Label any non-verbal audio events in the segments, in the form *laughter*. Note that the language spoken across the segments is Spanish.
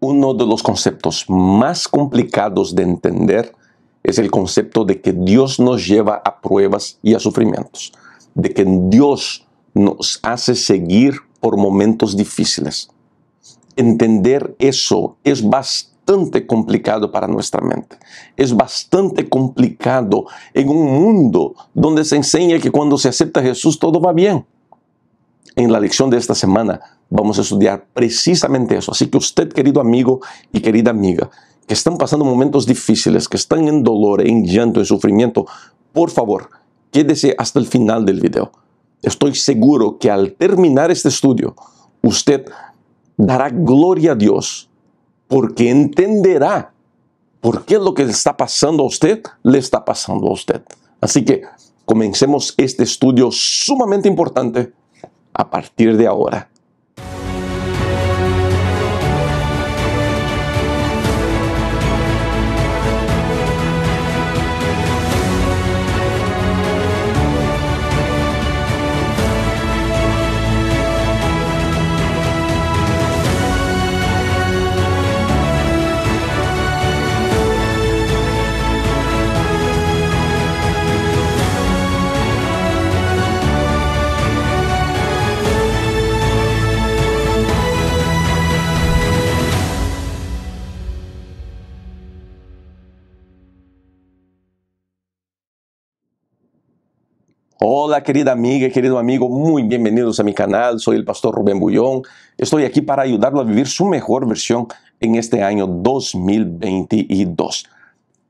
uno de los conceptos más complicados de entender es el concepto de que Dios nos lleva a pruebas y a sufrimientos, de que Dios nos hace seguir por momentos difíciles. Entender eso es bastante complicado para nuestra mente. Es bastante complicado en un mundo donde se enseña que cuando se acepta a Jesús todo va bien. En la lección de esta semana vamos a estudiar precisamente eso. Así que usted, querido amigo y querida amiga, que están pasando momentos difíciles, que están en dolor, en llanto, en sufrimiento, por favor, quédese hasta el final del video. Estoy seguro que al terminar este estudio, usted dará gloria a Dios porque entenderá por qué lo que le está pasando a usted le está pasando a usted. Así que comencemos este estudio sumamente importante a partir de ahora. Hola querida amiga y querido amigo, muy bienvenidos a mi canal, soy el pastor Rubén Bullón. Estoy aquí para ayudarlo a vivir su mejor versión en este año 2022.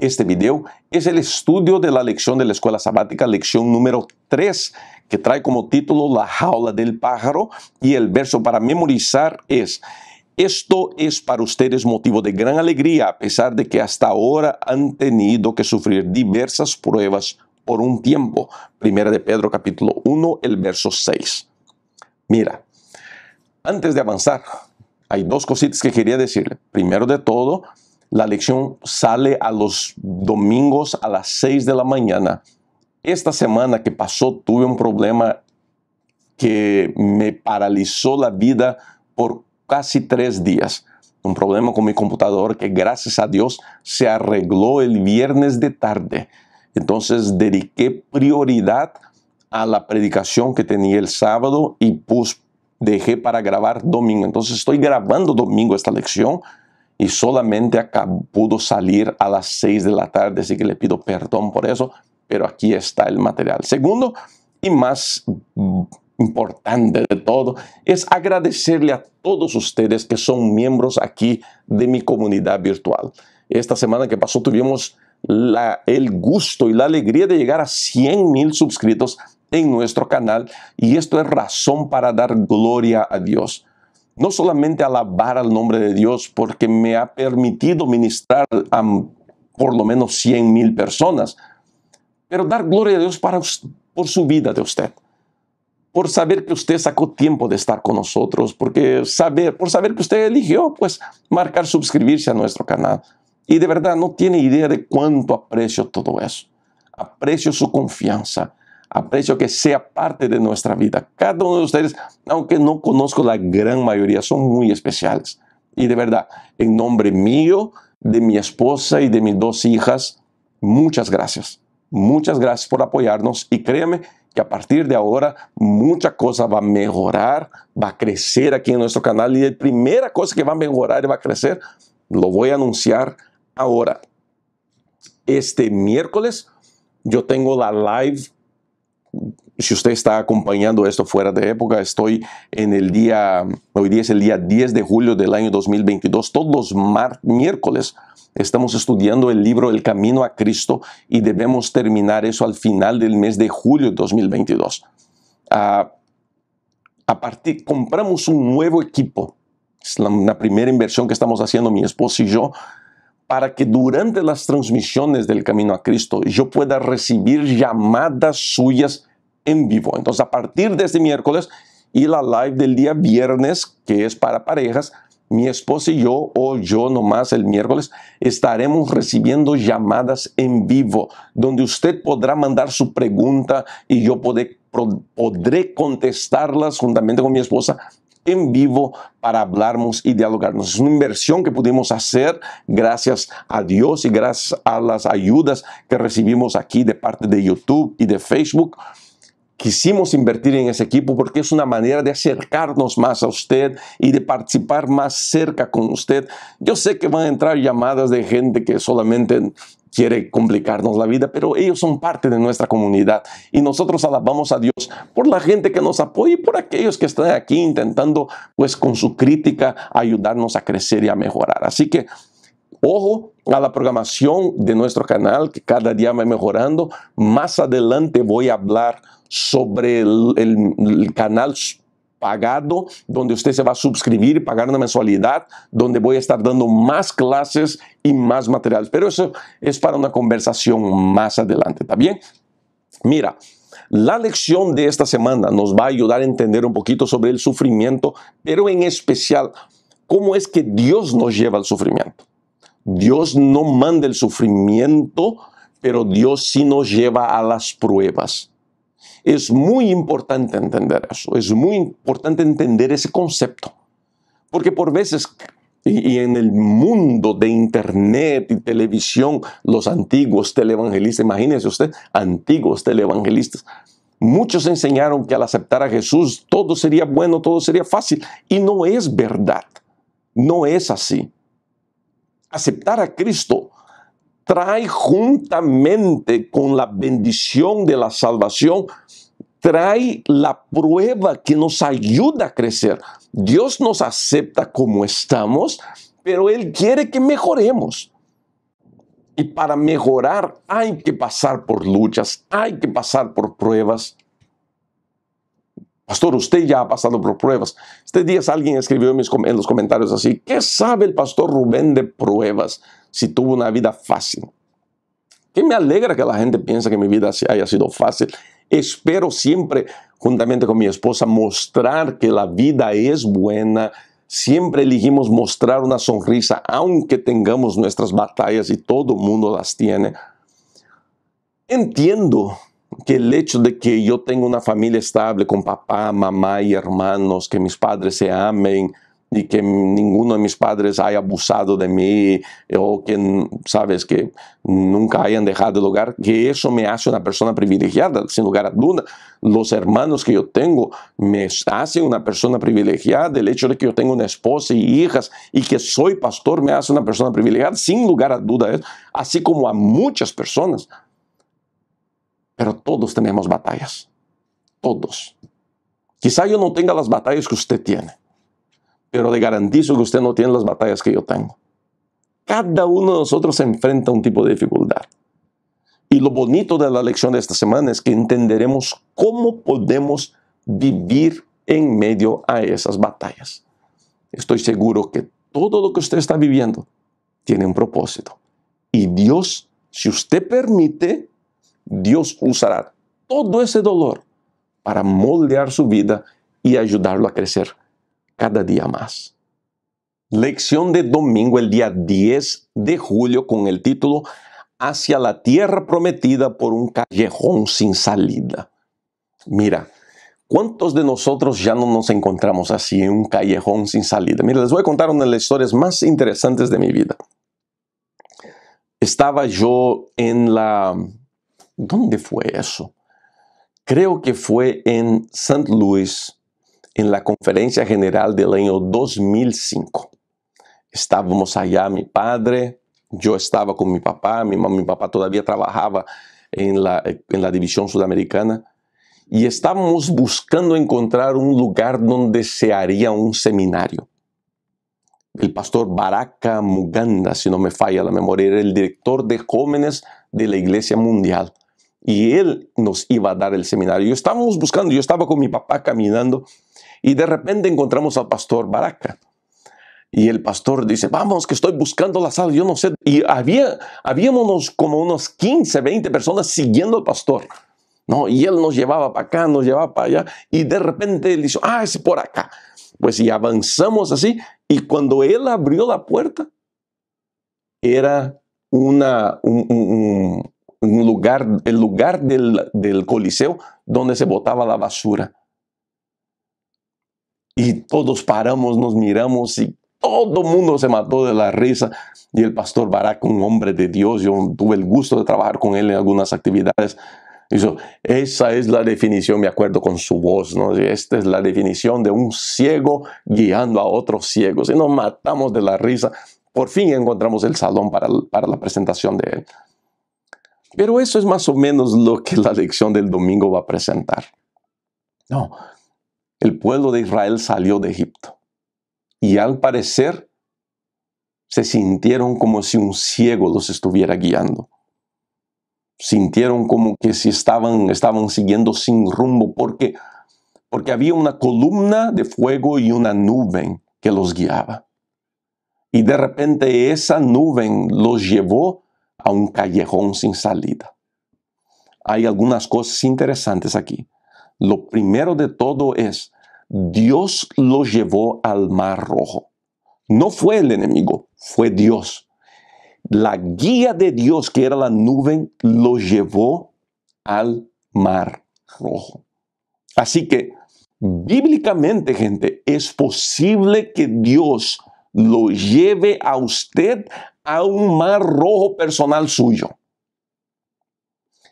Este video es el estudio de la lección de la escuela sabática, lección número 3, que trae como título La jaula del pájaro y el verso para memorizar es esto es para ustedes motivo de gran alegría, a pesar de que hasta ahora han tenido que sufrir diversas pruebas por un tiempo. Primera de Pedro capítulo 1, el verso 6. Mira, antes de avanzar, hay dos cositas que quería decirle. Primero de todo, la lección sale a los domingos a las 6 de la mañana. Esta semana que pasó tuve un problema que me paralizó la vida por casi tres días. Un problema con mi computador que gracias a Dios se arregló el viernes de tarde. Entonces dediqué prioridad a la predicación que tenía el sábado y pues, dejé para grabar domingo. Entonces estoy grabando domingo esta lección y solamente acabo pudo salir a las 6 de la tarde, así que le pido perdón por eso, pero aquí está el material. Segundo y más mm, importante de todo es agradecerle a todos ustedes que son miembros aquí de mi comunidad virtual. Esta semana que pasó tuvimos el gusto y la alegría de llegar a 100 mil suscritos en nuestro canal y esto es razón para dar gloria a Dios. No solamente alabar al nombre de Dios porque me ha permitido ministrar a por lo menos 100 mil personas, pero dar gloria a Dios para, por su vida de usted por saber que usted sacó tiempo de estar con nosotros, porque saber, por saber que usted eligió, pues, marcar suscribirse a nuestro canal. Y de verdad no tiene idea de cuánto aprecio todo eso. Aprecio su confianza. Aprecio que sea parte de nuestra vida. Cada uno de ustedes, aunque no conozco la gran mayoría, son muy especiales. Y de verdad, en nombre mío, de mi esposa y de mis dos hijas, muchas gracias. Muchas gracias por apoyarnos y créeme que a partir de ahora mucha cosa va a mejorar, va a crecer aquí en nuestro canal y la primera cosa que va a mejorar y va a crecer, lo voy a anunciar Ahora, este miércoles yo tengo la live. Si usted está acompañando esto fuera de época, estoy en el día, hoy día es el día 10 de julio del año 2022. Todos los miércoles estamos estudiando el libro El Camino a Cristo y debemos terminar eso al final del mes de julio de 2022. Ah, a partir, compramos un nuevo equipo. Es la, primera inversión que estamos haciendo mi esposo y yo para que durante las transmisiones del Camino a Cristo yo pueda recibir llamadas suyas en vivo. Entonces, a partir de este miércoles y la live del día viernes, que es para parejas, mi esposa y yo, o yo nomás el miércoles, estaremos recibiendo llamadas en vivo, donde usted podrá mandar su pregunta y yo podré, podré contestarlas juntamente con mi esposa en vivo para hablarnos y dialogarnos. Es una inversión que pudimos hacer gracias a Dios y gracias a las ayudas que recibimos aquí de parte de YouTube y de Facebook quisimos invertir en ese equipo porque es una manera de acercarnos más a usted y de participar más cerca con usted. Yo sé que van a entrar llamadas de gente que solamente quiere complicarnos la vida, pero ellos son parte de nuestra comunidad y nosotros alabamos a Dios por la gente que nos apoya y por aquellos que están aquí intentando, pues con su crítica, ayudarnos a crecer y a mejorar. Así que ojo a la programación de nuestro canal que cada día va mejorando. Más adelante voy a hablar sobre el, el canal pagado, donde usted se va a suscribir pagar una mensualidad, donde voy a estar dando más clases y más materiales. Pero eso es para una conversación más adelante, ¿está bien? Mira, la lección de esta semana nos va a ayudar a entender un poquito sobre el sufrimiento, pero en especial cómo es que Dios nos lleva al sufrimiento. Dios no manda el sufrimiento, pero Dios sí nos lleva a las pruebas. Es muy importante entender eso, es muy importante entender ese concepto. Porque por veces, y, en el mundo de internet y televisión, los antiguos televangelistas, imagínense usted, antiguos televangelistas, muchos enseñaron que al aceptar a Jesús todo sería bueno, todo sería fácil. Y no es verdad, no es así. Aceptar a Cristo trae juntamente con la bendición de la salvación, trae la prueba que nos ayuda a crecer. Dios nos acepta como estamos, pero Él quiere que mejoremos. Y para mejorar hay que pasar por luchas, hay que pasar por pruebas. Pastor, usted ya ha pasado por pruebas. Este día alguien escribió en, los comentarios así, ¿qué sabe el pastor Rubén de pruebas? si tuvo una vida fácil. Que me alegra que la gente piense que mi vida haya sido fácil. Espero siempre, juntamente con mi esposa, mostrar que la vida es buena. Siempre elegimos mostrar una sonrisa, aunque tengamos nuestras batallas y todo el mundo las tiene. Entiendo que el hecho de que yo tenga una familia estable con papá, mamá y hermanos, que mis padres se amen, y que ninguno de mis padres haya abusado de mí o que, sabes, que nunca hayan dejado el hogar, que eso me hace una persona privilegiada, sin lugar a duda. Los hermanos que yo tengo me hacen una persona privilegiada, el hecho de que yo tenga una esposa y hijas y que soy pastor me hace una persona privilegiada, sin lugar a duda, ¿eh? así como a muchas personas. Pero todos tenemos batallas, todos. Quizá yo no tenga las batallas que usted tiene pero le garantizo que usted no tiene las batallas que yo tengo. Cada uno de nosotros se enfrenta a un tipo de dificultad. Y lo bonito de la lección de esta semana es que entenderemos cómo podemos vivir en medio a esas batallas. Estoy seguro que todo lo que usted está viviendo tiene un propósito. Y Dios, si usted permite, Dios usará todo ese dolor para moldear su vida y ayudarlo a crecer cada día más. Lección de domingo el día 10 de julio con el título Hacia la tierra prometida por un callejón sin salida. Mira, ¿cuántos de nosotros ya no nos encontramos así en un callejón sin salida? Mira, les voy a contar una de las historias más interesantes de mi vida. Estaba yo en la... ¿Dónde fue eso? Creo que fue en St. Louis, en la conferencia general del año 2005. Estábamos allá mi padre, yo estaba con mi papá, mi, mi papá todavía trabajaba en la, en la división sudamericana y estábamos buscando encontrar un lugar donde se haría un seminario. El pastor Baraka Muganda, si no me falla la memoria, era el director de jóvenes de la Iglesia Mundial y él nos iba a dar el seminario. Yo estábamos buscando, yo estaba con mi papá caminando y de repente encontramos al pastor Baraca. Y el pastor dice, vamos, que estoy buscando la sala, yo no sé. Y había, habíamos como unos 15, 20 personas siguiendo al pastor. No, y él nos llevaba para acá, nos llevaba para allá. Y de repente él dice, ah, es por acá. Pues y avanzamos así. Y cuando él abrió la puerta, era una, un un lugar, el lugar del, Coliseo donde se botaba la basura. Y todos paramos, nos miramos y todo el mundo se mató de la risa. Y el pastor Barak, un hombre de Dios, yo tuve el gusto de trabajar con él en algunas actividades. Dijo, esa es la definición, me acuerdo con su voz, ¿no? Esta es la definición de un ciego guiando a otros ciegos. Y nos matamos de la risa. Por fin encontramos el salón para, para la presentación de él. Pero eso es más o menos lo que la lección del domingo va a presentar. No, el pueblo de Israel salió de Egipto y al parecer se sintieron como si un ciego los estuviera guiando. Sintieron como que si estaban, estaban siguiendo sin rumbo porque, porque había una columna de fuego y una nube que los guiaba. Y de repente esa nube los llevó a un callejón sin salida. Hay algunas cosas interesantes aquí. Lo primero de todo es, Dios lo llevó al mar rojo. No fue el enemigo, fue Dios. La guía de Dios, que era la nube, lo llevó al mar rojo. Así que, bíblicamente, gente, es posible que Dios lo lleve a usted a un mar rojo personal suyo.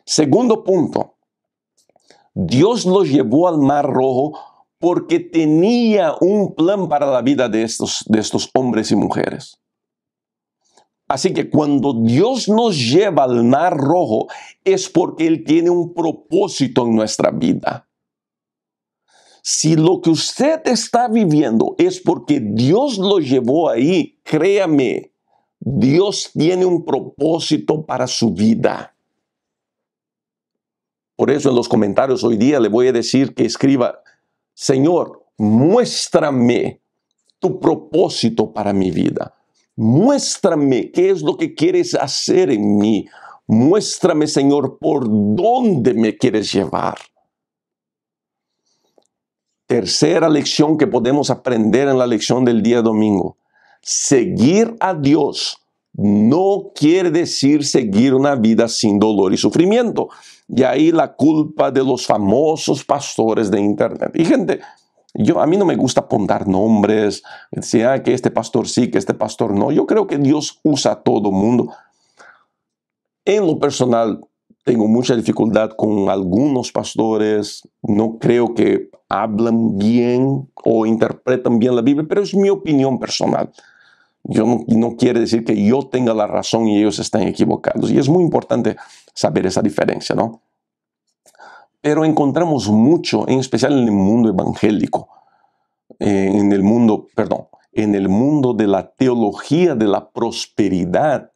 Segundo punto, Dios los llevó al mar rojo porque tenía un plan para la vida de estos, de estos hombres y mujeres. Así que cuando Dios nos lleva al mar rojo es porque Él tiene un propósito en nuestra vida. Si lo que usted está viviendo es porque Dios lo llevó ahí, créame, Dios tiene un propósito para su vida. Por eso en los comentarios hoy día le voy a decir que escriba, Señor, muéstrame tu propósito para mi vida. Muéstrame qué es lo que quieres hacer en mí. Muéstrame, Señor, por dónde me quieres llevar. Tercera lección que podemos aprender en la lección del día domingo seguir a Dios no quiere decir seguir una vida sin dolor y sufrimiento. Y ahí la culpa de los famosos pastores de Internet. Y gente, yo, a mí no me gusta apuntar nombres, decir ah, que este pastor sí, que este pastor no. Yo creo que Dios usa a todo mundo. En lo personal, tengo mucha dificultad con algunos pastores, no creo que hablan bien o interpretan bien la Biblia, pero es mi opinión personal. Yo no, quiere decir que yo tenga la razón y ellos estén equivocados. Y es muy importante saber esa diferencia, ¿no? Pero encontramos mucho, en especial en el mundo evangélico, eh, en el mundo, perdón, en el mundo de la teología de la prosperidad,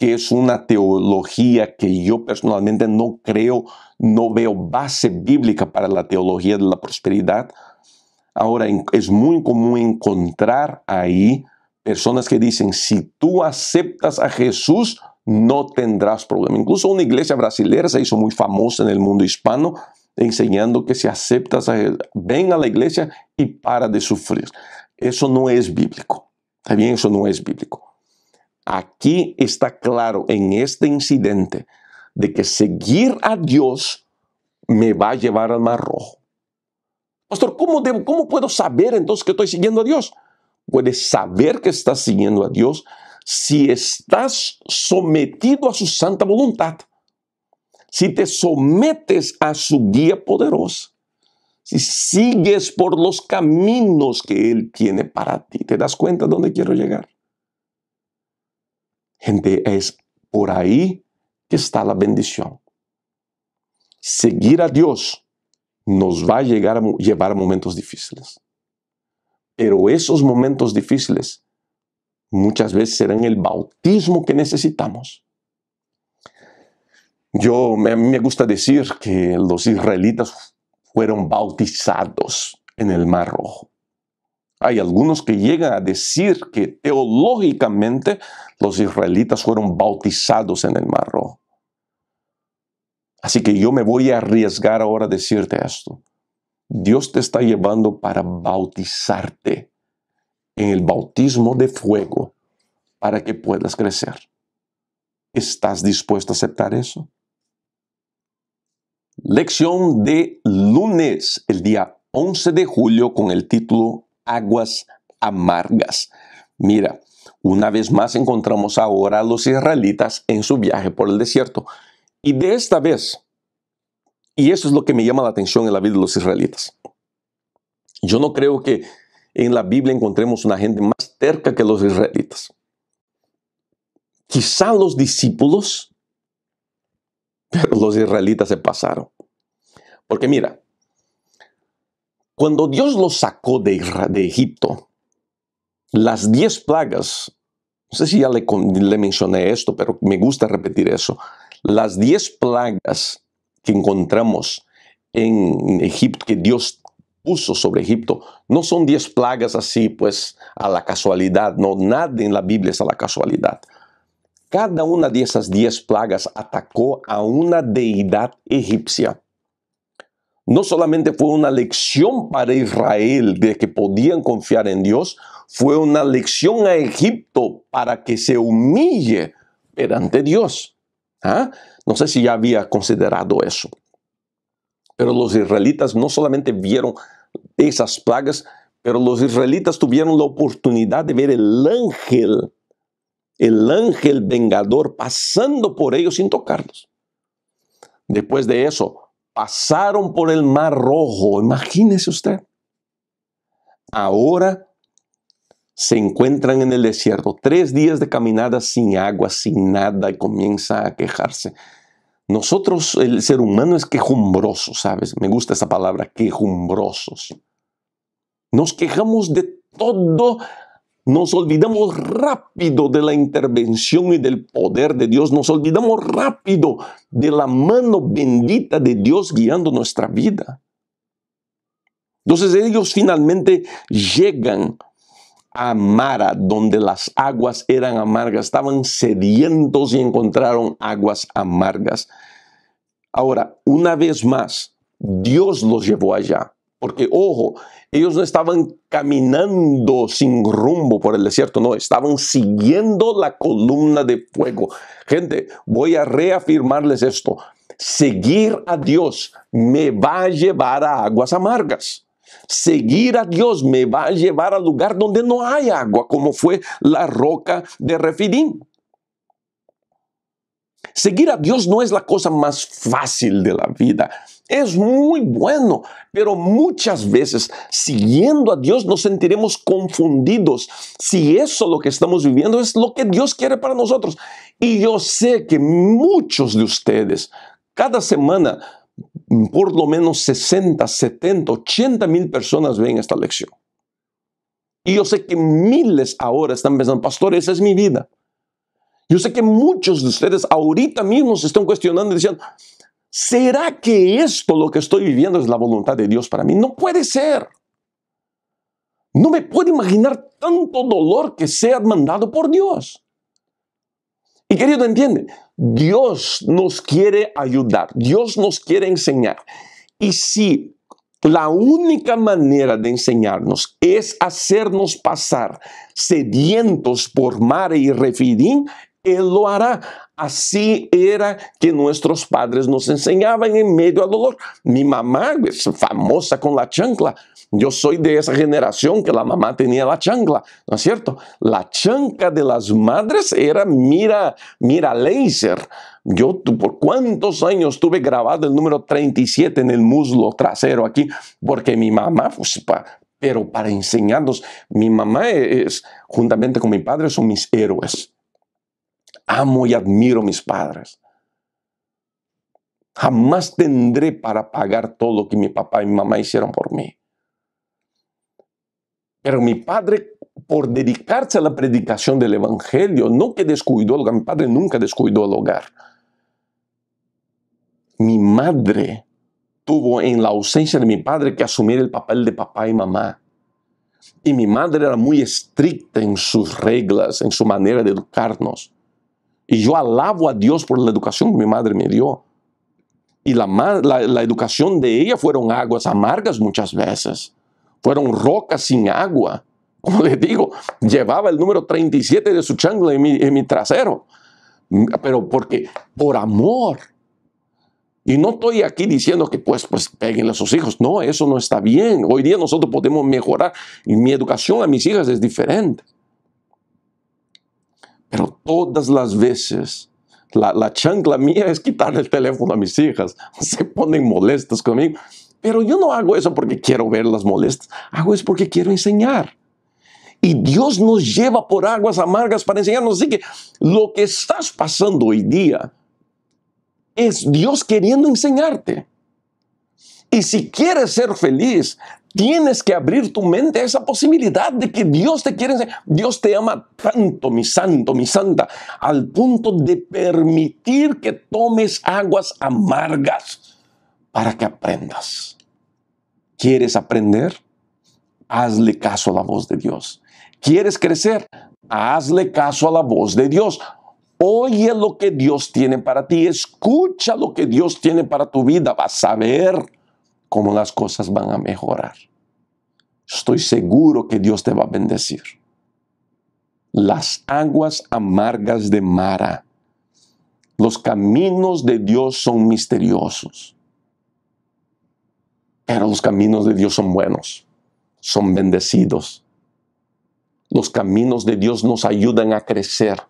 que es una teología que yo personalmente no creo, no veo base bíblica para la teología de la prosperidad. Ahora, es muy común encontrar ahí personas que dicen, si tú aceptas a Jesús, no tendrás problema. Incluso una iglesia brasileña se hizo muy famosa en el mundo hispano enseñando que si aceptas a Jesús, ven a la iglesia y para de sufrir. Eso no es bíblico. Está bien, eso no es bíblico. Aquí está claro en este incidente de que seguir a Dios me va a llevar al mar rojo. Pastor, ¿cómo, debo, ¿cómo puedo saber entonces que estoy siguiendo a Dios? Puedes saber que estás siguiendo a Dios si estás sometido a su santa voluntad, si te sometes a su guía poderosa, si sigues por los caminos que Él tiene para ti. ¿Te das cuenta de dónde quiero llegar? Gente, es por ahí que está la bendición. Seguir a Dios nos va a, llegar a llevar a momentos difíciles. Pero esos momentos difíciles muchas veces serán el bautismo que necesitamos. Yo mí me gusta decir que los israelitas fueron bautizados en el Mar Rojo. Hay algunos que llegan a decir que teológicamente los israelitas fueron bautizados en el mar rojo. Así que yo me voy a arriesgar ahora a decirte esto. Dios te está llevando para bautizarte en el bautismo de fuego para que puedas crecer. ¿Estás dispuesto a aceptar eso? Lección de lunes, el día 11 de julio, con el título aguas amargas. Mira, una vez más encontramos ahora a los israelitas en su viaje por el desierto. Y de esta vez, y eso es lo que me llama la atención en la vida de los israelitas. Yo no creo que en la Biblia encontremos una gente más terca que los israelitas. Quizá los discípulos, pero los israelitas se pasaron. Porque mira, cuando Dios los sacó de, Egipto, las diez plagas, no sé si ya le, le mencioné esto, pero me gusta repetir eso, las diez plagas que encontramos en Egipto, que Dios puso sobre Egipto, no son diez plagas así, pues, a la casualidad, no, nada en la Biblia es a la casualidad. Cada una de esas diez plagas atacó a una deidad egipcia no solamente fue una lección para Israel de que podían confiar en Dios, fue una lección a Egipto para que se humille perante Dios. ¿ah? No sé si ya había considerado eso. Pero los israelitas no solamente vieron esas plagas, pero los israelitas tuvieron la oportunidad de ver el ángel, el ángel vengador pasando por ellos sin tocarlos. Después de eso, pasaron por el mar rojo, imagínese usted. Ahora se encuentran en el desierto, tres días de caminada sin agua, sin nada, y comienza a quejarse. Nosotros, el ser humano es quejumbroso, ¿sabes? Me gusta esa palabra, quejumbrosos. Nos quejamos de todo nos olvidamos rápido de la intervención y del poder de Dios. Nos olvidamos rápido de la mano bendita de Dios guiando nuestra vida. Entonces ellos finalmente llegan a Mara, donde las aguas eran amargas. Estaban sedientos y encontraron aguas amargas. Ahora, una vez más, Dios los llevó allá. Porque, ojo, ellos no estaban caminando sin rumbo por el desierto, no, estaban siguiendo la columna de fuego. Gente, voy a reafirmarles esto. Seguir a Dios me va a llevar a aguas amargas. Seguir a Dios me va a llevar al lugar donde no hay agua, como fue la roca de Refidín. Seguir a Dios no es la cosa más fácil de la vida. Es muy bueno, pero muchas veces siguiendo a Dios nos sentiremos confundidos si eso lo que estamos viviendo es lo que Dios quiere para nosotros. Y yo sé que muchos de ustedes cada semana por lo menos 60, 70, 80 mil personas ven esta lección. Y yo sé que miles ahora están pensando, pastor, esa es mi vida. Yo sé que muchos de ustedes ahorita mismo se están cuestionando y diciendo, ¿será que esto lo que estoy viviendo es la voluntad de Dios para mí? No puede ser. No me puedo imaginar tanto dolor que sea mandado por Dios. Y querido, entiende, Dios nos quiere ayudar, Dios nos quiere enseñar. Y si la única manera de enseñarnos es hacernos pasar sedientos por mar y refidín, él lo hará. Así era que nuestros padres nos enseñaban en medio a dolor. Mi mamá es famosa con la chancla. Yo soy de esa generación que la mamá tenía la chancla, ¿no es cierto? La chancla de las madres era mira, mira láser. Yo por cuántos años tuve grabado el número 37 en el muslo trasero aquí, porque mi mamá, pues, pero para enseñarnos, mi mamá es, juntamente con mi padre, son mis héroes amo y admiro a mis padres. Jamás tendré para pagar todo lo que mi papá y mi mamá hicieron por mí. Pero mi padre, por dedicarse a la predicación del Evangelio, no que descuidó el hogar, mi padre nunca descuidó el hogar. Mi madre tuvo en la ausencia de mi padre que asumir el papel de papá y mamá. Y mi madre era muy estricta en sus reglas, en su manera de educarnos. Y yo alabo a Dios por la educación que mi madre me dio. Y la, la, educación de ella fueron aguas amargas muchas veces. Fueron rocas sin agua. Como les digo, llevaba el número 37 de su chancla en mi, trasero. Pero porque, por amor. Y no estoy aquí diciendo que pues, pues peguen a sus hijos. No, eso no está bien. Hoy día nosotros podemos mejorar. Y mi educación a mis hijas es diferente. Pero todas las veces, la, chancla mía es quitarle el teléfono a mis hijas. *laughs* Se ponen molestas conmigo. Pero yo no hago eso porque quiero verlas molestas. Hago eso porque quiero enseñar. Y Dios nos lleva por aguas amargas para enseñarnos. Así que lo que estás pasando hoy día es Dios queriendo enseñarte. Y si quieres ser feliz, Tienes que abrir tu mente a esa posibilidad de que Dios te quiere Dios te ama tanto, mi santo, mi santa, al punto de permitir que tomes aguas amargas para que aprendas. ¿Quieres aprender? Hazle caso a la voz de Dios. ¿Quieres crecer? Hazle caso a la voz de Dios. Oye lo que Dios tiene para ti. Escucha lo que Dios tiene para tu vida. Vas a ver cómo las cosas van a mejorar. Estoy seguro que Dios te va a bendecir. Las aguas amargas de Mara. Los caminos de Dios son misteriosos. Pero los caminos de Dios son buenos, son bendecidos. Los caminos de Dios nos ayudan a crecer,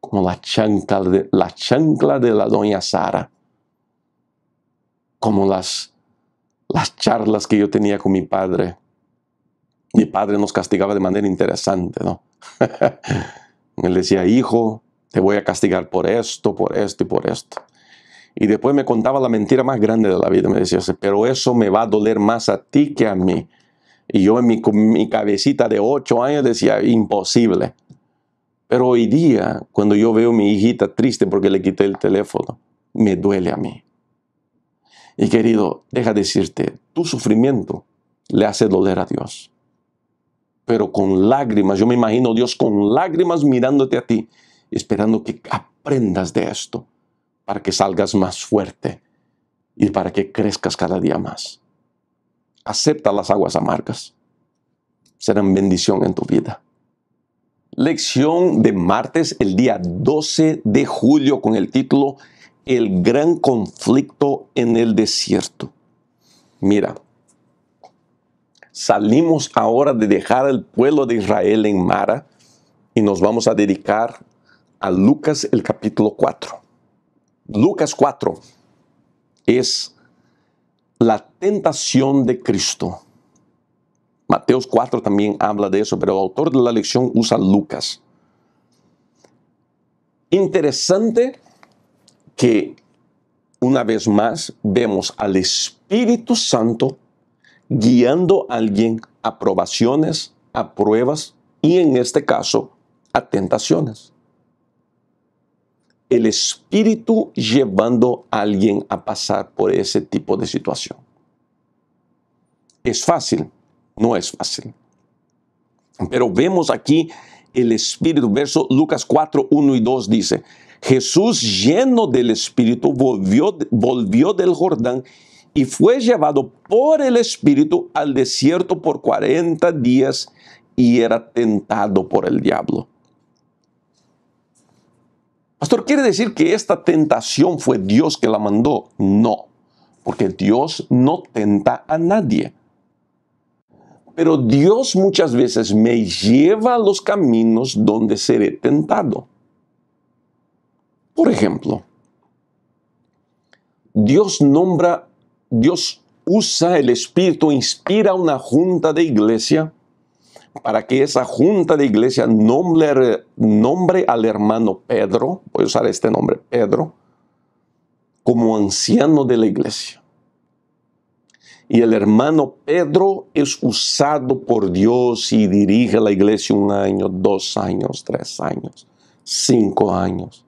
como la chancla de la, chancla de la doña Sara como las, las charlas que yo tenía con mi padre. Mi padre nos castigaba de manera interesante, ¿no? *laughs* Él decía, hijo, te voy a castigar por esto, por esto y por esto. Y después me contaba la mentira más grande de la vida. Me decía, pero eso me va a doler más a ti que a mí. Y yo en mi, mi cabecita de ocho años decía, imposible. Pero hoy día, cuando yo veo a mi hijita triste porque le quité el teléfono, me duele a mí. Y querido, deja decirte, tu sufrimiento le hace doler a Dios. Pero con lágrimas, yo me imagino Dios con lágrimas mirándote a ti, esperando que aprendas de esto, para que salgas más fuerte y para que crezcas cada día más. Acepta las aguas amargas. Serán bendición en tu vida. Lección de martes, el día 12 de julio, con el título el gran conflicto en el desierto. Mira, salimos ahora de dejar al pueblo de Israel en Mara y nos vamos a dedicar a Lucas el capítulo 4. Lucas 4 es la tentación de Cristo. Mateos 4 también habla de eso, pero el autor de la lección usa Lucas. Interesante que una vez más vemos al Espíritu Santo guiando a alguien a probaciones, a pruebas y en este caso a tentaciones. El Espíritu llevando a alguien a pasar por ese tipo de situación. ¿Es fácil? No es fácil. Pero vemos aquí el Espíritu, verso Lucas 4, 1 y 2 dice, Jesús, lleno del Espíritu, volvió, volvió del Jordán y fue llevado por el Espíritu al desierto por 40 días y era tentado por el diablo. Pastor, ¿quiere decir que esta tentación fue Dios que la mandó? No, porque Dios no tenta a nadie. Pero Dios muchas veces me lleva a los caminos donde seré tentado. Por ejemplo, Dios nombra, Dios usa el Espíritu, inspira una junta de iglesia para que esa junta de iglesia nombre, nombre al hermano Pedro, voy a usar este nombre, Pedro, como anciano de la iglesia. Y el hermano Pedro es usado por Dios y dirige la iglesia un año, dos años, tres años, cinco años.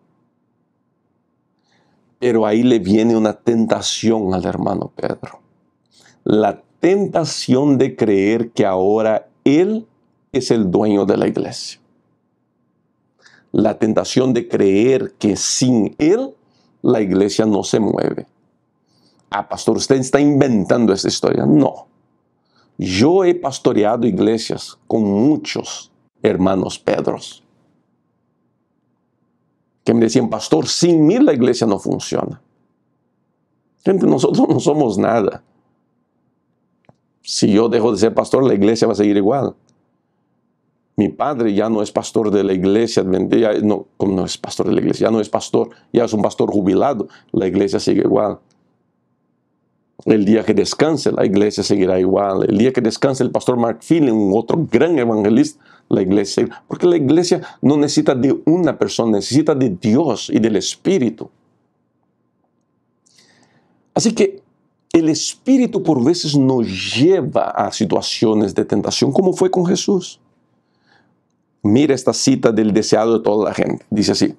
Pero ahí le viene una tentación al hermano Pedro. La tentación de creer que ahora él es el dueño de la iglesia. La tentación de creer que sin él la iglesia no se mueve. Ah, pastor, usted está inventando esta historia. No. Yo he pastoreado iglesias con muchos hermanos Pedros que me decían, pastor, sin mí la iglesia no funciona. Gente, nosotros no somos nada. Si yo dejo de ser pastor, la iglesia va a seguir igual. Mi padre ya no es pastor de la iglesia, ya no, como no es pastor de la iglesia, ya no es pastor, ya es un pastor jubilado, la iglesia sigue igual. El día que descanse, la iglesia seguirá igual. El día que descanse el pastor Mark Phelan, un otro gran evangelista, la iglesia, porque la iglesia no necesita de una persona, necesita de Dios y del Espíritu. Así que el Espíritu por veces nos lleva a situaciones de tentación, como fue con Jesús. Mira esta cita del deseado de toda la gente. Dice así,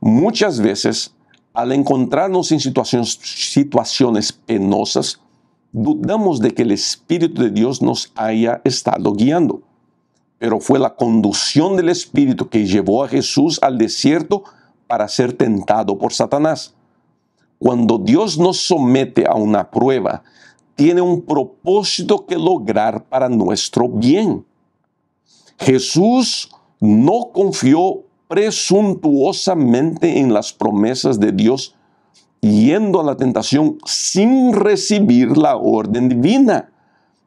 muchas veces al encontrarnos en situaciones, situaciones penosas, dudamos de que el Espíritu de Dios nos haya estado guiando pero fue la conducción del Espíritu que llevó a Jesús al desierto para ser tentado por Satanás. Cuando Dios nos somete a una prueba, tiene un propósito que lograr para nuestro bien. Jesús no confió presuntuosamente en las promesas de Dios, yendo a la tentación sin recibir la orden divina,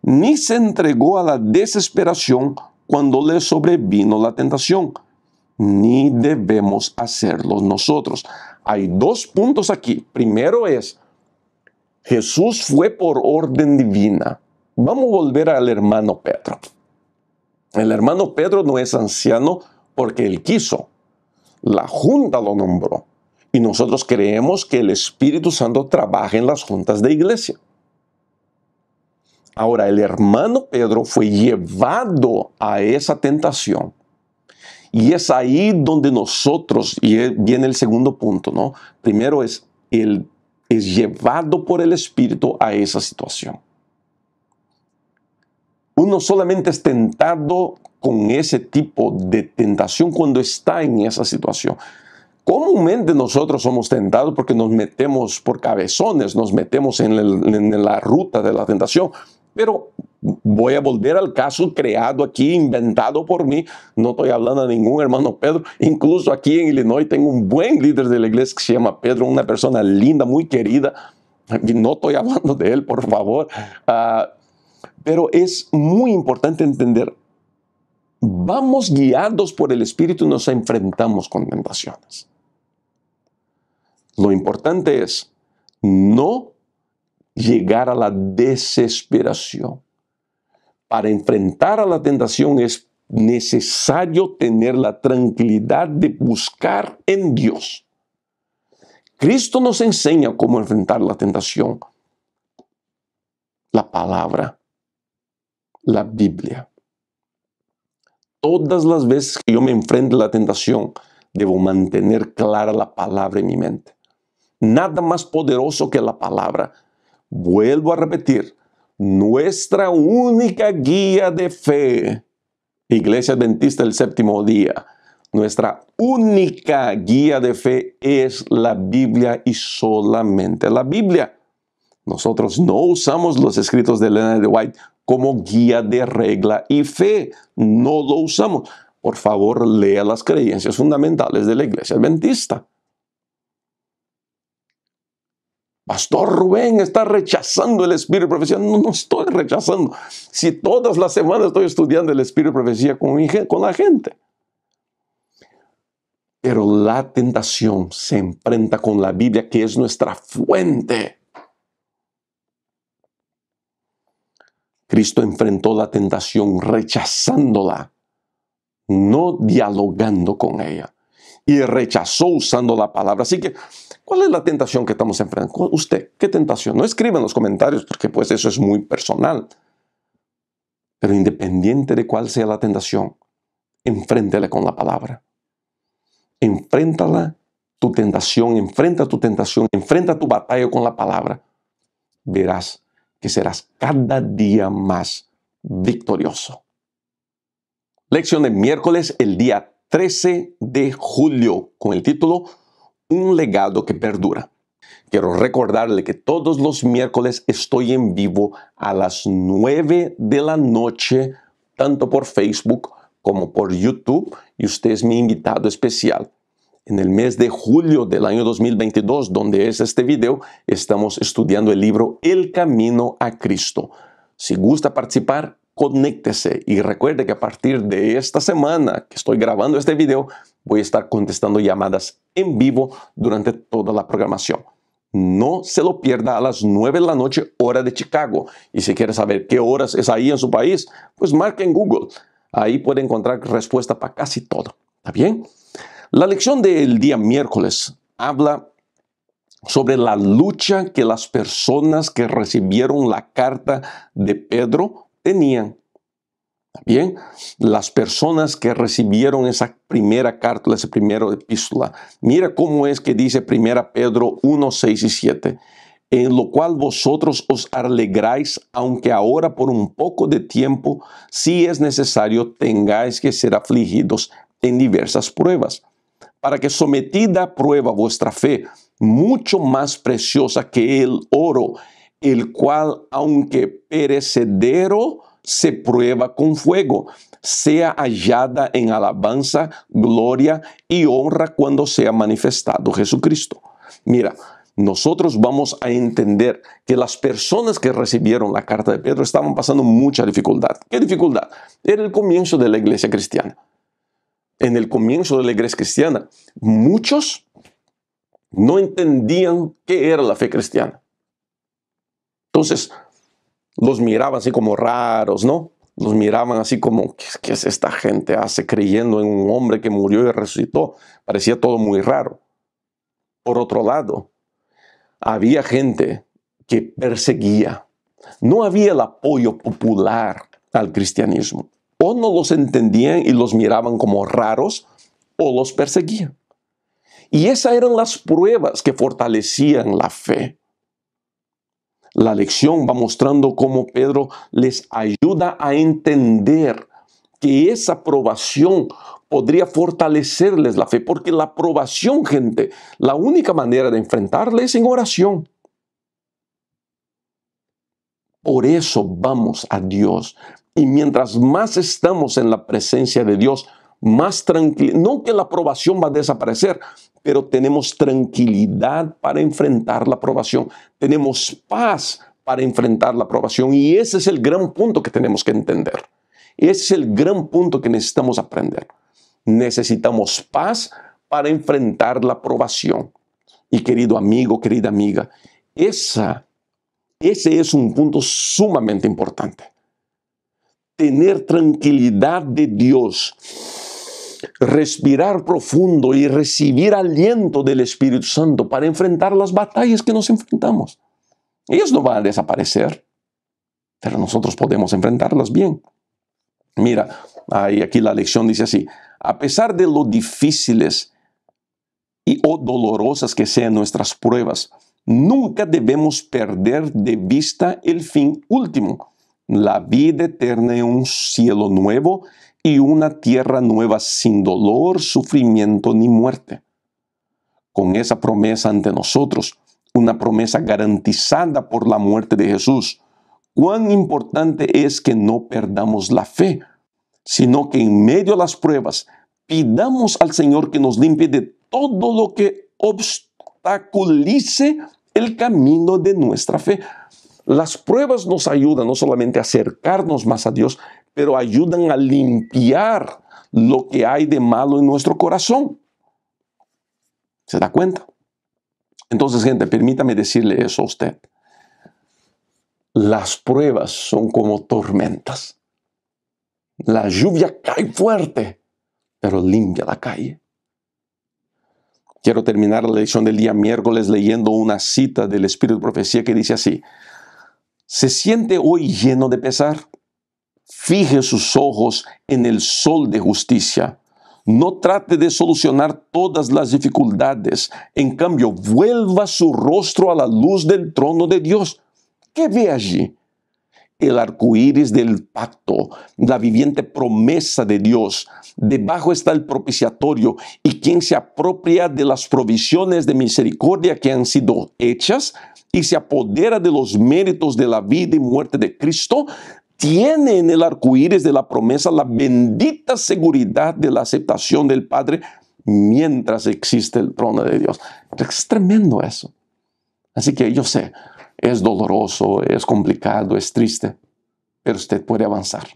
ni se entregó a la desesperación cuando le sobrevino la tentación, ni debemos hacerlo nosotros. Hay dos puntos aquí. Primero es, Jesús fue por orden divina. Vamos a volver al hermano Pedro. El hermano Pedro no es anciano porque él quiso. La junta lo nombró. Y nosotros creemos que el Espíritu Santo trabaja en las juntas de iglesia. Ahora, el hermano Pedro fue llevado a esa tentación. Y es ahí donde nosotros, y viene el segundo punto, ¿no? Primero es, el, es llevado por el Espíritu a esa situación. Uno solamente es tentado con ese tipo de tentación cuando está en esa situación. Comúnmente nosotros somos tentados porque nos metemos por cabezones, nos metemos en, en, la ruta de la tentación, pero voy a volver al caso creado aquí, inventado por mí. No estoy hablando a ningún hermano Pedro. Incluso aquí en Illinois tengo un buen líder de la iglesia que se llama Pedro, una persona linda, muy querida. No estoy hablando de él, por favor. Ah, pero es muy importante entender, vamos guiados por el Espíritu y nos enfrentamos con tentaciones. Lo importante es no llegar a la desesperación. Para enfrentar a la tentación es necesario tener la tranquilidad de buscar en Dios. Cristo nos enseña cómo enfrentar la tentación. La palabra, la Biblia. Todas las veces que yo me enfrento a la tentación, debo mantener clara la palabra en mi mente. Nada más poderoso que la palabra vuelvo a repetir, nuestra única guía de fe, Iglesia Adventista del Séptimo Día, nuestra única guía de fe es la Biblia y solamente la Biblia. Nosotros no usamos los escritos de Elena de White como guía de regla y fe. No lo usamos. Por favor, lea las creencias fundamentales de la Iglesia Adventista. Pastor Rubén está rechazando el espíritu de profecía. No, no estoy rechazando. Si todas las semanas estoy estudiando el espíritu de profecía con, con la gente. Pero la tentación se enfrenta con la Biblia, que es nuestra fuente. Cristo enfrentó la tentación rechazándola, no dialogando con ella y rechazó usando la palabra. Así que, ¿cuál es la tentación que estamos enfrentando? Usted, ¿qué tentación? No escriba en los comentarios porque pues eso es muy personal. Pero independiente de cuál sea la tentación, enfréntela con la palabra. Enfréntala tu tentación, enfrenta tu tentación, enfrenta tu batalla con la palabra. Verás que serás cada día más victorioso. Lección de miércoles, el día 13 de julio con el título Un legado que perdura. Quiero recordarle que todos los miércoles estoy en vivo a las 9 de la noche, tanto por Facebook como por YouTube, y usted es mi invitado especial. En el mes de julio del año 2022, donde es este video, estamos estudiando el libro El Camino a Cristo. Si gusta participar, conéctese y recuerde que a partir de esta semana que estoy grabando este video, voy a estar contestando llamadas en vivo durante toda la programación. No se lo pierda a las 9 de la noche, hora de Chicago. Y si quiere saber qué horas es ahí en su país, pues marque en Google. Ahí puede encontrar respuesta para casi todo. ¿Está bien? La lección del día miércoles habla sobre la lucha que las personas que recibieron la carta de Pedro tenían. Bien, las personas que recibieron esa primera carta, esa primera epístola, mira cómo es que dice 1 Pedro 1, 6 y 7, en lo cual vosotros os alegráis, aunque ahora por un poco de tiempo, si es necesario, tengáis que ser afligidos en diversas pruebas, para que sometida a prueba vuestra fe, mucho más preciosa que el oro, el cual, aunque perecedero, se prueba con fuego, sea hallada en alabanza, gloria y honra cuando sea manifestado Jesucristo. Mira, nosotros vamos a entender que las personas que recibieron la carta de Pedro estaban pasando mucha dificultad. ¿Qué dificultad? Era el comienzo de la iglesia cristiana. En el comienzo de la iglesia cristiana, muchos no entendían qué era la fe cristiana. Entonces, los miraban así como raros, ¿no? Los miraban así como, ¿qué, es esta gente hace creyendo en un hombre que murió y resucitó? Parecía todo muy raro. Por otro lado, había gente que perseguía. No había el apoyo popular al cristianismo. O no los entendían y los miraban como raros, o los perseguían. Y esas eran las pruebas que fortalecían la fe la lección va mostrando cómo Pedro les ayuda a entender que esa aprobación podría fortalecerles la fe, porque la aprobación, gente, la única manera de enfrentarla es en oración. Por eso vamos a Dios. Y mientras más estamos en la presencia de Dios, más tranquilo, no que la aprobación va a desaparecer, pero tenemos tranquilidad para enfrentar la aprobación, tenemos paz para enfrentar la aprobación y ese es el gran punto que tenemos que entender. Ese es el gran punto que necesitamos aprender. Necesitamos paz para enfrentar la aprobación. Y querido amigo, querida amiga, esa, ese es un punto sumamente importante. Tener tranquilidad de Dios respirar profundo y recibir aliento del Espíritu Santo para enfrentar las batallas que nos enfrentamos. Ellos no van a desaparecer, pero nosotros podemos enfrentarlas bien. Mira, ahí aquí la lección dice así, a pesar de lo difíciles y o dolorosas que sean nuestras pruebas, nunca debemos perder de vista el fin último, la vida eterna en un cielo nuevo y una tierra nueva sin dolor, sufrimiento ni muerte. Con esa promesa ante nosotros, una promesa garantizada por la muerte de Jesús, cuán importante es que no perdamos la fe, sino que en medio de las pruebas pidamos al Señor que nos limpie de todo lo que obstaculice el camino de nuestra fe. Las pruebas nos ayudan no solamente a acercarnos más a Dios, pero ayudan a limpiar lo que hay de malo en nuestro corazón. ¿Se da cuenta? Entonces, gente, permítame decirle eso a usted. Las pruebas son como tormentas. La lluvia cae fuerte, pero limpia la calle. Quiero terminar la lección del día miércoles leyendo una cita del Espíritu de Profecía que dice así, ¿se siente hoy lleno de pesar? Fije sus ojos en el sol de justicia. No trate de solucionar todas las dificultades. En cambio, vuelva su rostro a la luz del trono de Dios. ¿Qué ve allí? El arco iris del pacto, la viviente promesa de Dios. Debajo está el propiciatorio y quien se apropia de las provisiones de misericordia que han sido hechas y se apodera de los méritos de la vida y muerte de Cristo, tiene en el arco de la promesa la bendita seguridad de la aceptación del Padre mientras existe el trono de Dios. Es tremendo eso. Así que yo sé, es doloroso, es complicado, es triste, pero usted puede avanzar.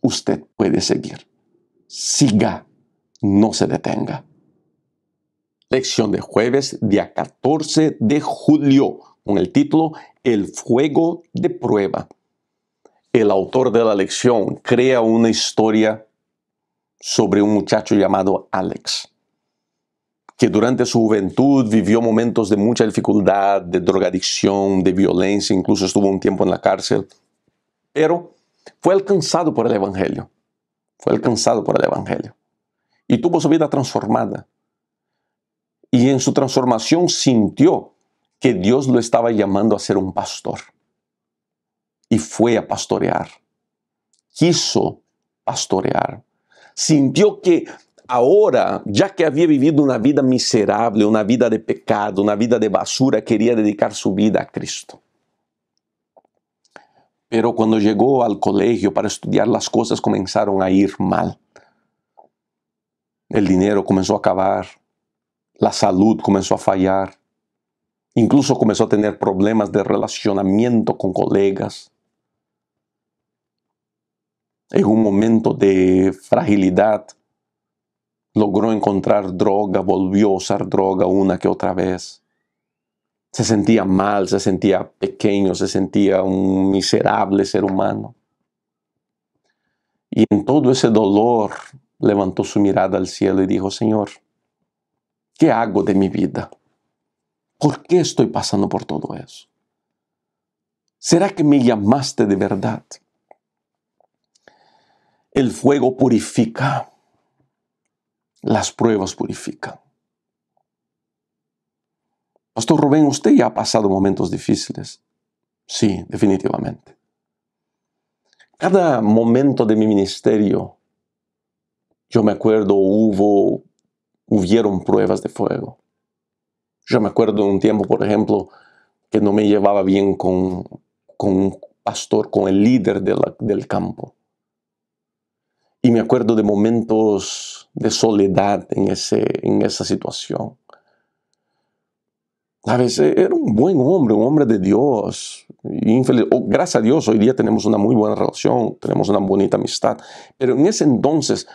Usted puede seguir. Siga, no se detenga. Lección de jueves, día 14 de julio, con el título El fuego de prueba el autor de la lección crea una historia sobre un muchacho llamado Alex, que durante su juventud vivió momentos de mucha dificultad, de drogadicción, de violencia, incluso estuvo un tiempo en la cárcel, pero fue alcanzado por el Evangelio, fue alcanzado por el Evangelio y tuvo su vida transformada. Y en su transformación sintió que Dios lo estaba llamando a ser un pastor y fue a pastorear. Quiso pastorear. Sintió que ahora, ya que había vivido una vida miserable, una vida de pecado, una vida de basura, quería dedicar su vida a Cristo. Pero cuando llegó al colegio para estudiar, las cosas comenzaron a ir mal. El dinero comenzó a acabar, La salud comenzó a fallar. incluso comenzó a tener problemas de relacionamiento con colegas en un momento de fragilidad, logró encontrar droga, volvió a usar droga una que otra vez. Se sentía mal, se sentía pequeño, se sentía un miserable ser humano. Y en todo ese dolor levantó su mirada al cielo y dijo, Señor, ¿qué hago de mi vida? ¿Por qué estoy pasando por todo eso? ¿Será que me llamaste de verdad? El fuego purifica. Las pruebas purifican. Pastor Rubén, usted ya ha pasado momentos difíciles. Sí, definitivamente. Cada momento de mi ministerio, yo me acuerdo, hubo, hubieron pruebas de fuego. Yo me acuerdo de un tiempo, por ejemplo, que no me llevaba bien con, con un pastor, con el líder del campo. Y me acuerdo de momentos de soledad en, ese, en esa situación. A veces era un buen hombre, un hombre de Dios. gracias a Dios, hoy día tenemos una muy buena relación, tenemos una bonita amistad. Pero en ese entonces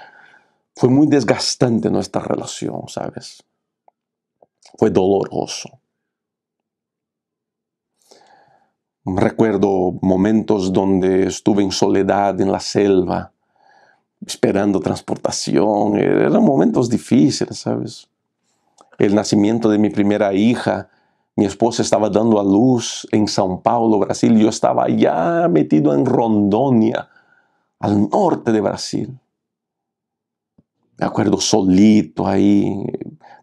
fue muy desgastante nuestra relación, ¿sabes? Fue doloroso. Recuerdo momentos donde estuve en soledad en la selva esperando transportación, eh, eran momentos difíciles, ¿sabes? El nacimiento de mi primera hija, mi esposa estaba dando a luz en São Paulo, Brasil, yo estaba ya metido en Rondônia, al norte de Brasil. Me acuerdo solito ahí,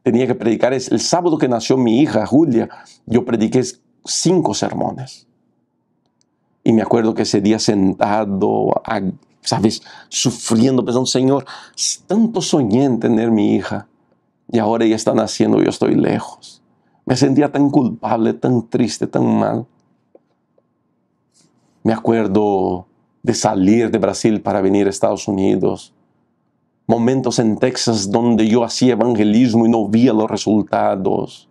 tenía que predicar, el sábado que nació mi hija, Julia, yo prediqué cinco sermones. Y me acuerdo que ese día sentado, ¿sabes? Sufriendo, pensando, Señor, tanto soñé en tener mi hija y ahora ella está naciendo, y yo estoy lejos. Me sentía tan culpable, tan triste, tan mal. Me acuerdo de salir de Brasil para venir a Estados Unidos. Momentos en Texas donde yo hacía evangelismo y no veía los resultados.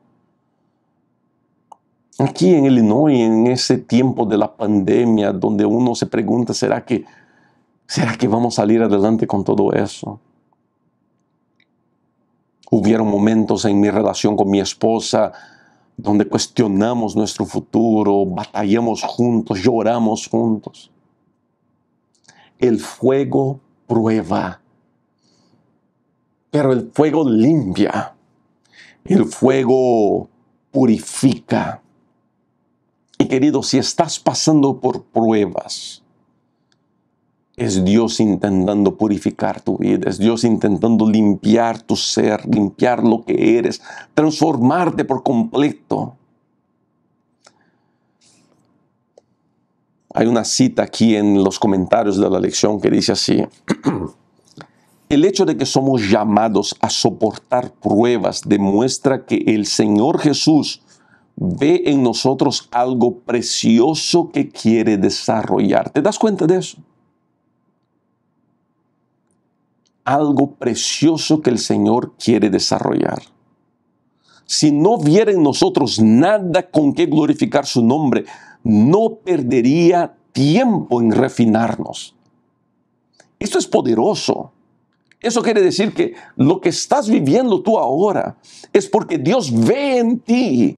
Aquí en Illinois, en ese tiempo de la pandemia, donde uno se pregunta, ¿será que ¿Será que vamos a salir adelante con todo eso? Hubieron momentos en mi relación con mi esposa donde cuestionamos nuestro futuro, batallamos juntos, lloramos juntos. El fuego prueba, pero el fuego limpia, el fuego purifica. Y querido, si estás pasando por pruebas, es Dios intentando purificar tu vida, es Dios intentando limpiar tu ser, limpiar lo que eres, transformarte por completo. Hay una cita aquí en los comentarios de la lección que dice así, *clears throat* el hecho de que somos llamados a soportar pruebas demuestra que el Señor Jesús ve en nosotros algo precioso que quiere desarrollar. ¿Te das cuenta de eso? algo precioso que el Señor quiere desarrollar. Si no viera en nosotros nada con que glorificar su nombre, no perdería tiempo en refinarnos. Esto es poderoso. Eso quiere decir que lo que estás viviendo tú ahora es porque Dios ve en ti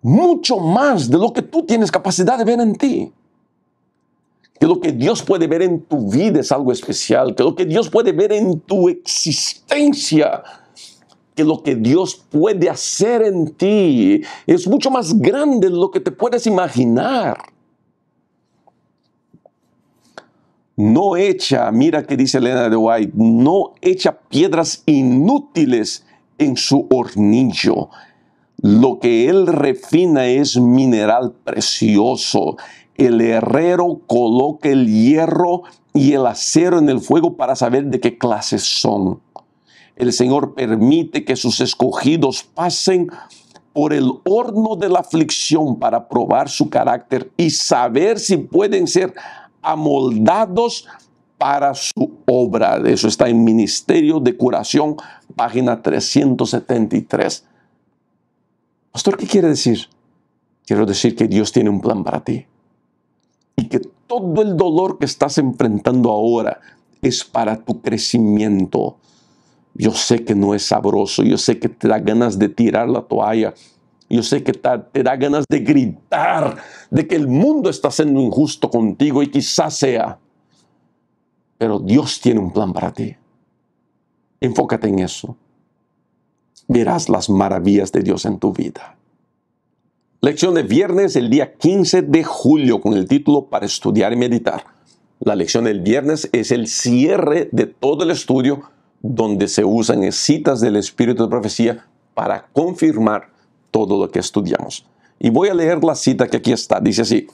mucho más de lo que tú tienes capacidad de ver en ti que lo que Dios puede ver en tu vida es algo especial, que lo que Dios puede ver en tu existencia, que lo que Dios puede hacer en ti es mucho más grande de lo que te puedes imaginar. No echa, mira que dice Elena de White, no echa piedras inútiles en su hornillo. Lo que él refina es mineral precioso el herrero coloca el hierro y el acero en el fuego para saber de qué clases son. El Señor permite que sus escogidos pasen por el horno de la aflicción para probar su carácter y saber si pueden ser amoldados para su obra. Eso está en Ministerio de Curación, página 373. Pastor, ¿qué quiere decir? Quiero decir que Dios tiene un plan para ti y que todo el dolor que estás enfrentando ahora es para tu crecimiento. Yo sé que no es sabroso, yo sé que te da ganas de tirar la toalla, yo sé que te, da ganas de gritar, de que el mundo está siendo injusto contigo y quizás sea. Pero Dios tiene un plan para ti. Enfócate en eso. Verás las maravillas de Dios en tu vida. Lección de viernes, el día 15 de julio, con el título Para estudiar y meditar. La lección del viernes es el cierre de todo el estudio donde se usan citas del Espíritu de Profecía para confirmar todo lo que estudiamos. Y voy a leer la cita que aquí está. Dice así.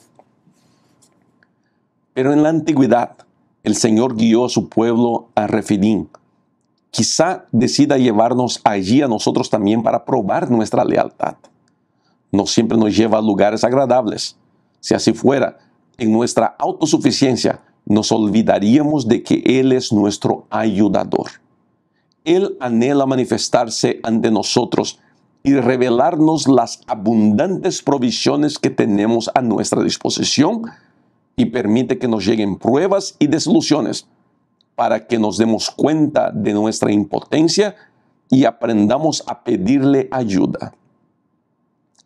Pero en la antigüedad el Señor guió a su pueblo a Refidín. Quizá decida llevarnos allí a nosotros también para probar nuestra lealtad no siempre nos lleva a lugares agradables. Si así fuera, en nuestra autosuficiencia nos olvidaríamos de que Él es nuestro ayudador. Él anhela manifestarse ante nosotros y revelarnos las abundantes provisiones que tenemos a nuestra disposición y permite que nos lleguen pruebas y desilusiones para que nos demos cuenta de nuestra impotencia y aprendamos a pedirle ayuda.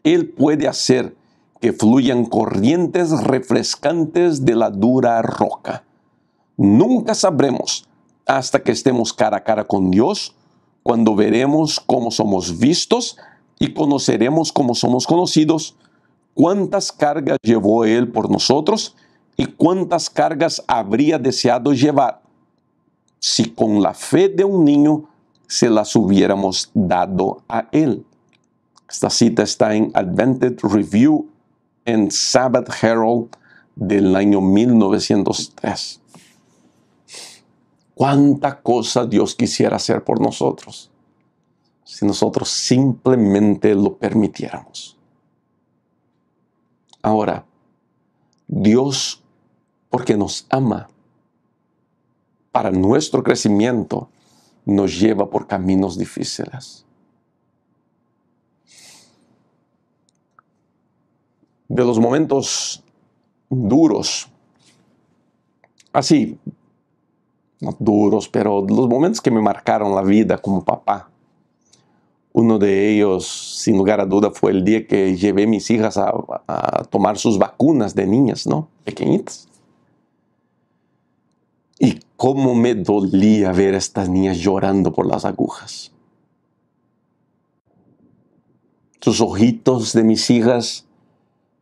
Él puede hacer que fluyan corrientes refrescantes de la dura roca. Nunca sabremos hasta que estemos cara a cara con Dios, cuando veremos cómo somos vistos y conoceremos cómo somos conocidos, cuántas cargas llevó Él por nosotros y cuántas cargas habría deseado llevar si con la fe de un niño se las hubiéramos dado a Él. Esta cita está en Advented Review en Sabbath Herald del año 1903. Cuánta cosa Dios quisiera hacer por nosotros si nosotros simplemente lo permitiéramos. Ahora, Dios, porque nos ama, para nuestro crecimiento, nos lleva por caminos difíciles. de los momentos duros. Así, no duros, pero los momentos que me marcaron la vida como papá. Uno de ellos, sin lugar a duda, fue el día que llevé mis hijas a, a tomar sus vacunas de niñas, ¿no? Pequeñitas. Y cómo me dolía ver a estas niñas llorando por las agujas. Sus ojitos de mis hijas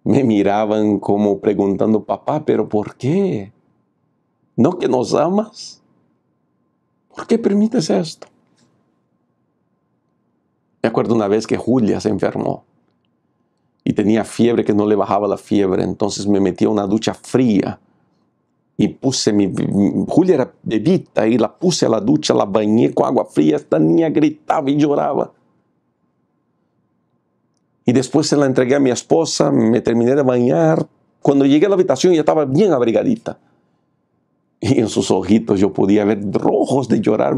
me miraban como preguntando, papá, pero ¿por qué? ¿No que nos amas? ¿Por qué permites esto? Me acuerdo una vez que Julia se enfermó y tenía fiebre que no le bajaba la fiebre, entonces me metí a una ducha fría y puse mi... Julia era bebita y la puse a la ducha, la bañé con agua fría, esta niña gritaba y lloraba. Y después se la entregué a mi esposa, me terminé de bañar. Cuando llegué a la habitación ya estaba bien abrigadita. Y en sus ojitos yo podía ver rojos de llorar,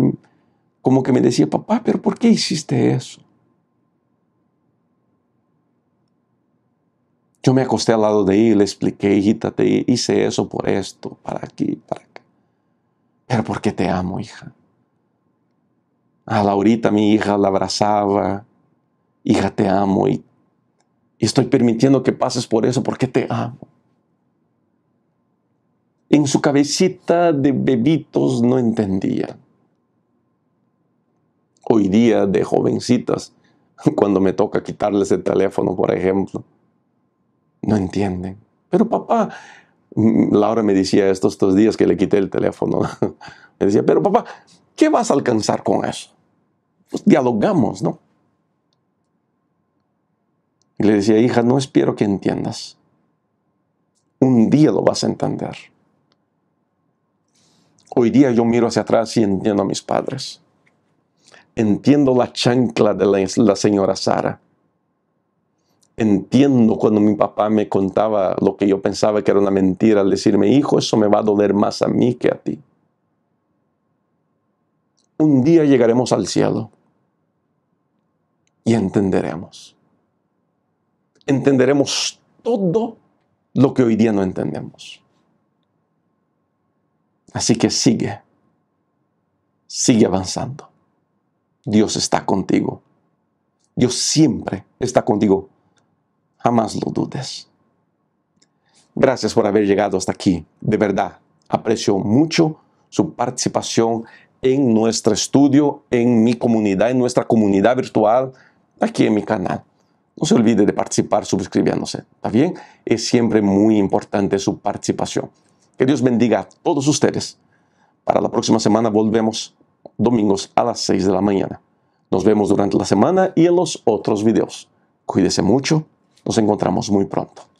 como que me decía, papá, pero ¿por qué hiciste eso? Yo me acosté al lado de ella le expliqué, hijita, te hice eso por esto, para aquí, para acá. Pero qué te amo, hija. A Laurita, mi hija, la abrazaba. Hija, te amo y estoy permitiendo que pases por eso porque te amo. En su cabecita de bebitos no entendía. Hoy día de jovencitas, *laughs* cuando me toca quitarles el teléfono, por ejemplo, no entienden. Pero papá, mm, Laura me decía estos dos días que le quité el teléfono. *laughs* Me decía, pero papá, ¿qué vas a alcanzar con eso? Pues dialogamos, ¿no? Y le decía, hija, no espero que entiendas. Un día lo vas a entender. Hoy día yo miro hacia atrás y entiendo a mis padres. Entiendo la chancla de la, la señora Sara. Entiendo cuando mi papá me contaba lo que yo pensaba que era una mentira al decirme, hijo, eso me va a doler más a mí que a ti. Un día llegaremos al cielo y entenderemos entenderemos todo lo que hoy día no entendemos. Así que sigue, sigue avanzando. Dios está contigo. Dios siempre está contigo. Jamás lo dudes. Gracias por haber llegado hasta aquí. De verdad, aprecio mucho su participación en nuestro estudio, en mi comunidad, en nuestra comunidad virtual, aquí en mi canal. No se olvide de participar suscribiéndose. ¿Está bien? Es siempre muy importante su participación. Que Dios bendiga a todos ustedes. Para la próxima semana volvemos domingos a las 6 de la mañana. Nos vemos durante la semana y en los otros videos. Cuídese mucho. Nos encontramos muy pronto.